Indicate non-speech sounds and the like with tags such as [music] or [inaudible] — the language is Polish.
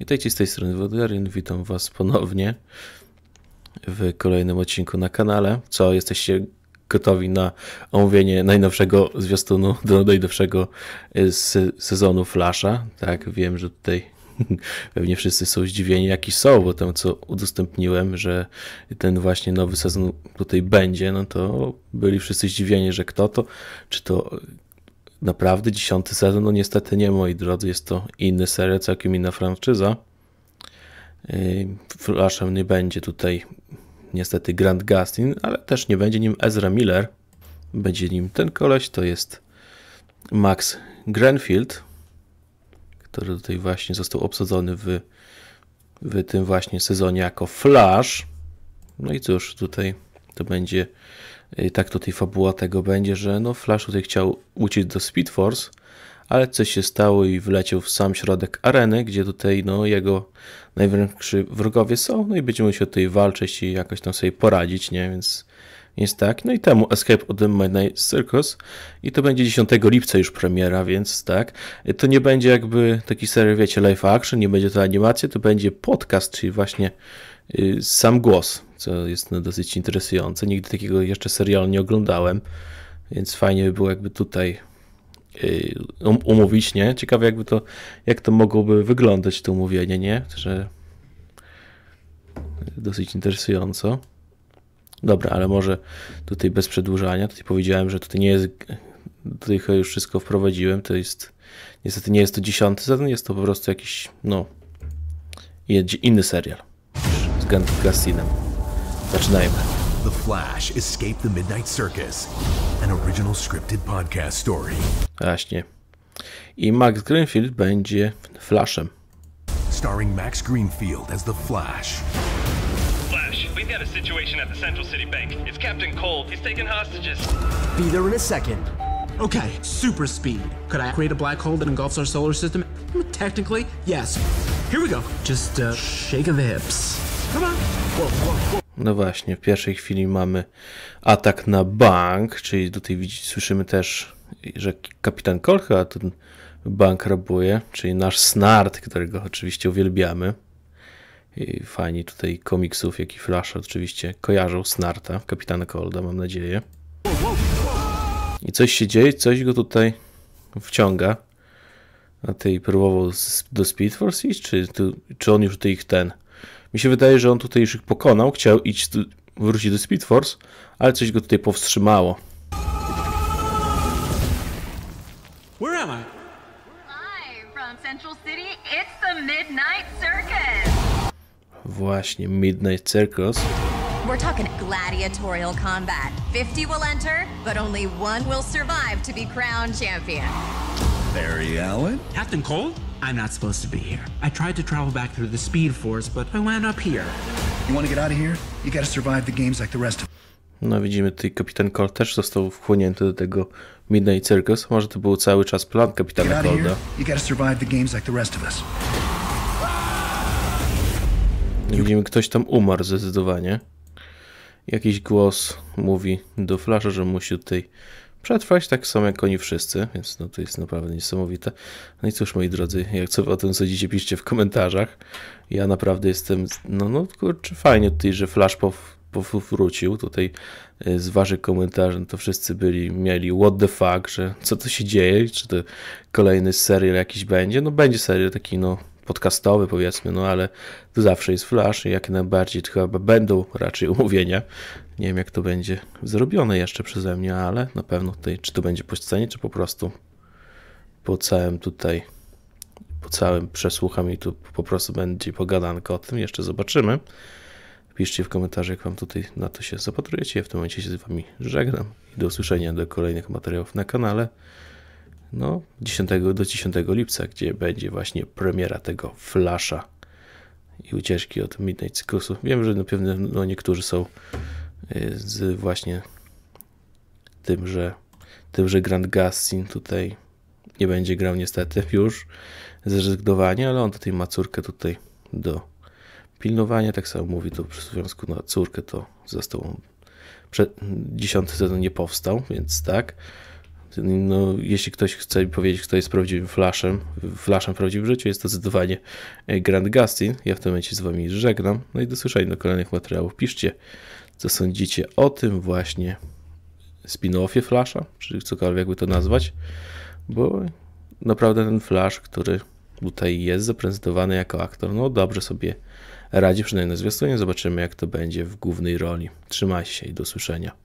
Witajcie z tej strony Wodgarin, witam was ponownie w kolejnym odcinku na kanale. Co, jesteście gotowi na omówienie najnowszego zwiastunu, do najnowszego e, z sezonu Flasha? Tak, wiem, że tutaj [laughs] pewnie wszyscy są zdziwieni, jaki są, bo tam co udostępniłem, że ten właśnie nowy sezon tutaj będzie, no to byli wszyscy zdziwieni, że kto to, czy to naprawdę dziesiąty sezon, no niestety nie, moi drodzy, jest to inny serial, całkiem inna franczyza. Flashem yy, nie będzie tutaj niestety Grant Gustin, ale też nie będzie nim Ezra Miller. Będzie nim ten koleś, to jest Max Grenfield, który tutaj właśnie został obsadzony w, w tym właśnie sezonie jako Flash. No i cóż, tutaj to będzie, y, tak to tej fabuła tego będzie, że no Flash tutaj chciał uciec do Speed Force, ale coś się stało i wleciał w sam środek areny, gdzie tutaj no, jego największy wrogowie są, no i będziemy się tutaj walczyć i jakoś tam sobie poradzić, nie, więc jest tak. No i temu Escape od the Midnight Circus i to będzie 10 lipca już premiera, więc tak. Y, to nie będzie jakby taki serial, wiecie, live action, nie będzie to animacja, to będzie podcast, czyli właśnie Y, sam głos, co jest no dosyć interesujące. Nigdy takiego jeszcze serialu nie oglądałem, więc fajnie by było jakby tutaj y, um, umówić, nie? Ciekawe jakby to, jak to mogłoby wyglądać to umówienie, nie? Że dosyć interesująco. Dobra, ale może tutaj bez przedłużania. Tutaj powiedziałem, że tutaj nie jest, tutaj już wszystko wprowadziłem, to jest, niestety nie jest to dziesiąty sezon, jest to po prostu jakiś, no, inny serial. z Zaczynajmy. The Flash Escape the Midnight Circus, an original scripted podcast story. Właśnie. I Max Greenfield będzie Flashem. Starring Max Greenfield as The Flash. Flash, we've got a situation at the Central City Bank. It's Captain Cold. He's taking hostages. Be there in a second. Okay, super speed. Could I create a black hole that engulfs our solar system? Technically, yes. Here we go. Just a uh, shake of the hips. No właśnie, w pierwszej chwili mamy atak na bank, czyli tutaj widzicie, słyszymy też, że kapitan Kolcha ten bank rabuje, czyli nasz Snart, którego oczywiście uwielbiamy. I fani tutaj komiksów, jak i Flash oczywiście kojarzą Snarta, kapitana Kolda, mam nadzieję. I coś się dzieje, coś go tutaj wciąga. A ty próbował do Speed Force iść, czy, czy on już tutaj ich ten mi się wydaje, że on tutaj już ich pokonał, chciał iść, tu, wrócić do Speed Force, ale coś go tutaj powstrzymało. Where am I? Live from Central City, it's the Midnight Circus. Właśnie, Midnight Circus. We're talking gladiatorial combat. 50 will enter, but only one will survive to be crowned champion. Barry Allen? Captain Cole? I'm not supposed to be here. I tried to travel back through the Speed Force, but I wound up here. You want to get out of here? You gotta survive the games like the rest of no widzimy tutaj kapitan Cole też został wchłonięty do tego Midnight Circus. Może to był cały czas plan kapitana Colda. Widzimy, ktoś tam umarł zdecydowanie. Jakiś głos mówi do Flasha, że musi tutaj przetrwać, tak samo jak oni wszyscy, więc no to jest naprawdę niesamowite. No i cóż, moi drodzy, jak co o tym sądzicie, piszcie w komentarzach. Ja naprawdę jestem, no, no kurczę, fajnie tutaj, że Flash pow, powrócił tutaj e, z waszych komentarzy, no to wszyscy byli, mieli what the fuck, że co to się dzieje, czy to kolejny serial jakiś będzie, no będzie serial taki, no podcastowy powiedzmy, no ale to zawsze jest flash i jak najbardziej to chyba będą raczej [laughs] umówienia. Nie wiem jak to będzie zrobione jeszcze przeze mnie, ale na pewno tutaj, czy to będzie po scenie, czy po prostu po całym tutaj, po całym przesłucham i tu po prostu będzie pogadanko o tym, jeszcze zobaczymy. Piszcie w komentarzu, jak Wam tutaj na to się zapatrujecie. Ja w tym momencie się z Wami żegnam do usłyszenia do kolejnych materiałów na kanale no, 10 do 10 lipca, gdzie będzie właśnie premiera tego Flasha i ucieczki od Midnight Cruise'u. Wiem, że na pewno no, niektórzy są y, z właśnie tym, że, tym, że Grand Gassin tutaj nie będzie grał niestety już zrezygnowanie, ale on tutaj ma córkę tutaj do pilnowania, tak samo mówi to w związku na no, córkę, to został 10 sezon nie powstał, więc tak. No, jeśli ktoś chce mi powiedzieć, kto jest prawdziwym flashem, flashem w prawdziwym życiu, jest to zdecydowanie e, Grand Gustin. Ja w tym momencie z wami żegnam. No i do słyszenia do kolejnych materiałów. Piszcie, co sądzicie o tym właśnie spin-offie Flasha, czy cokolwiek by to nazwać, bo naprawdę ten Flash, który tutaj jest zaprezentowany jako aktor, no dobrze sobie radzi, przynajmniej na zwiastunie. Zobaczymy, jak to będzie w głównej roli. Trzymajcie się i do słyszenia.